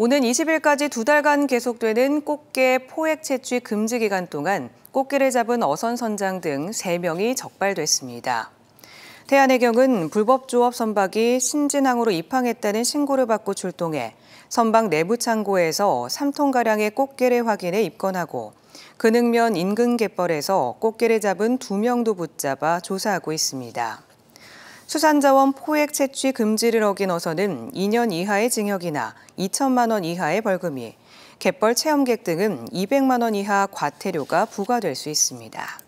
오는 20일까지 두 달간 계속되는 꽃게 포획 채취 금지 기간 동안 꽃게를 잡은 어선 선장 등 3명이 적발됐습니다. 태안해경은 불법 조업 선박이 신진항으로 입항했다는 신고를 받고 출동해 선박 내부 창고에서 3톤가량의 꽃게를 확인해 입건하고 근흥면 인근 갯벌에서 꽃게를 잡은 2명도 붙잡아 조사하고 있습니다. 수산자원 포획 채취 금지를 어긴 어선은 2년 이하의 징역이나 2천만 원 이하의 벌금이, 갯벌 체험객 등은 200만 원 이하 과태료가 부과될 수 있습니다.